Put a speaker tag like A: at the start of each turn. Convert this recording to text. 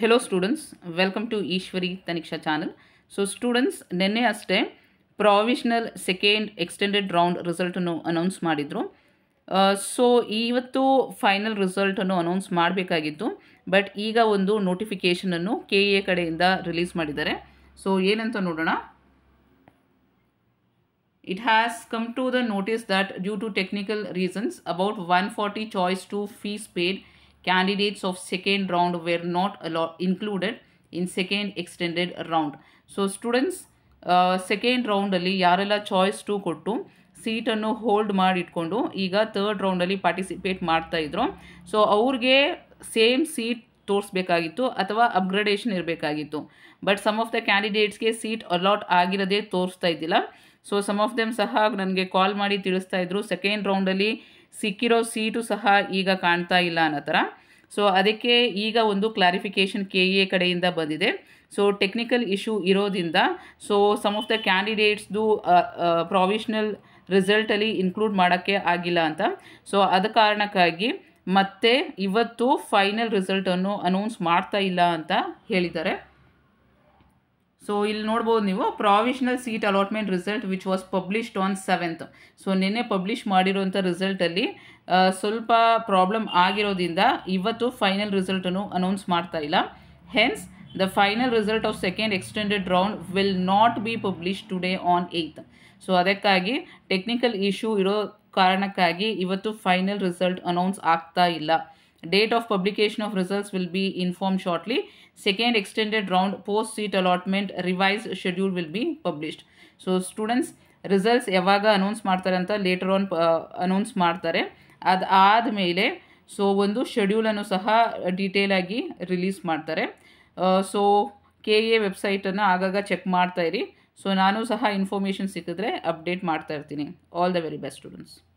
A: Hello students welcome to Eshwari Taniksha channel so students ನಿನ್ನೆ ಅಷ್ಟೇ provisional second extended round ರಿಸಲ್ಟನ್ನು announce ಮಾಡಿದರು ಸೊ ಇವತ್ತು ಫೈನಲ್ ರಿಸಲ್ಟನ್ನು ಅನೌನ್ಸ್ ಮಾಡಬೇಕಾಗಿತ್ತು ಬಟ್ ಈಗ ಒಂದು ನೋಟಿಫಿಕೇಷನನ್ನು ಕೆ ಎ ಕಡೆಯಿಂದ ರಿಲೀಸ್ ಮಾಡಿದ್ದಾರೆ ಸೊ ಏನಂತ ನೋಡೋಣ it has come to the notice that due to technical reasons about one forty choice two fees paid Candidates of second round were not included in second extended round. So students second ರೌಂಡಲ್ಲಿ ಯಾರೆಲ್ಲ choice two ಕೊಟ್ಟು ಸೀಟನ್ನು hold ಮಾಡಿಟ್ಕೊಂಡು ಈಗ third ರೌಂಡಲ್ಲಿ participate ಮಾಡ್ತಾಯಿದ್ರು so ಅವ್ರಿಗೆ same seat ತೋರಿಸ್ಬೇಕಾಗಿತ್ತು ಅಥವಾ ಅಪ್ಗ್ರೇಡೇಷನ್ ಇರಬೇಕಾಗಿತ್ತು ಬಟ್ ಸಮ್ ಆಫ್ ದ ಕ್ಯಾಂಡಿಡೇಟ್ಸ್ಗೆ ಸೀಟ್ ಅಲಾಟ್ ಆಗಿರೋದೇ ತೋರಿಸ್ತಾ ಇದ್ದಿಲ್ಲ ಸೊ ಸಮ್ ಆಫ್ ದೆಮ್ ಸಹ ನನಗೆ ಕಾಲ್ ಮಾಡಿ ತಿಳಿಸ್ತಾ ಇದ್ರು ಸೆಕೆಂಡ್ ರೌಂಡಲ್ಲಿ ಸಿಕ್ಕಿರೋ ಸೀಟು ಸಹ ಈಗ ಕಾಣ್ತಾ ಇಲ್ಲ ಅನ್ನೋ ಥರ ಸೊ ಅದಕ್ಕೆ ಈಗ ಒಂದು ಕ್ಲಾರಿಫಿಕೇಷನ್ ಕೆ ಎ ಕಡೆಯಿಂದ ಬಂದಿದೆ ಸೊ ಟೆಕ್ನಿಕಲ್ ಇಶ್ಯೂ ಇರೋದ್ರಿಂದ ಸೊ ಸಮ್ ಆಫ್ ದ ಕ್ಯಾಂಡಿಡೇಟ್ಸ್ದು ಪ್ರೊವಿಷ್ನಲ್ ರಿಸಲ್ಟಲ್ಲಿ ಇನ್ಕ್ಲೂಡ್ ಮಾಡೋಕ್ಕೆ ಆಗಿಲ್ಲ ಅಂತ ಸೊ ಅದ ಕಾರಣಕ್ಕಾಗಿ ಮತ್ತೆ ಇವತ್ತು ಫೈನಲ್ ರಿಸಲ್ಟನ್ನು ಅನೌನ್ಸ್ ಮಾಡ್ತಾ ಇಲ್ಲ ಅಂತ ಹೇಳಿದ್ದಾರೆ ಸೊ ಇಲ್ಲಿ ನೋಡ್ಬೋದು ನೀವು provisional seat allotment result which was published on seventh so ನಿನ್ನೆ ಪಬ್ಲಿಷ್ ಮಾಡಿರುವಂಥ ರಿಸಲ್ಟಲ್ಲಿ ಸ್ವಲ್ಪ ಪ್ರಾಬ್ಲಮ್ ಆಗಿರೋದ್ರಿಂದ ಇವತ್ತು ಫೈನಲ್ ರಿಸಲ್ಟನ್ನು ಅನೌನ್ಸ್ ಮಾಡ್ತಾ ಇಲ್ಲ hence the final result of second extended round will not be publish today on eighth so ಅದಕ್ಕಾಗಿ ಟೆಕ್ನಿಕಲ್ ಇಶ್ಯೂ ಇರೋ ಕಾರಣಕ್ಕಾಗಿ ಇವತ್ತು ಫೈನಲ್ ರಿಸಲ್ಟ್ ಅನೌನ್ಸ್ ಆಗ್ತಾ ಇಲ್ಲ date of publication of results will be informed shortly second extended round post seat allotment revised schedule will be published so students results evaga announce martare anta later on uh, announce martare ad aad mele so ondu schedule anu saha detail agi release martare uh, so ka website anna agaga check martairi so nanu saha information sikidre update martta tini. all the very best students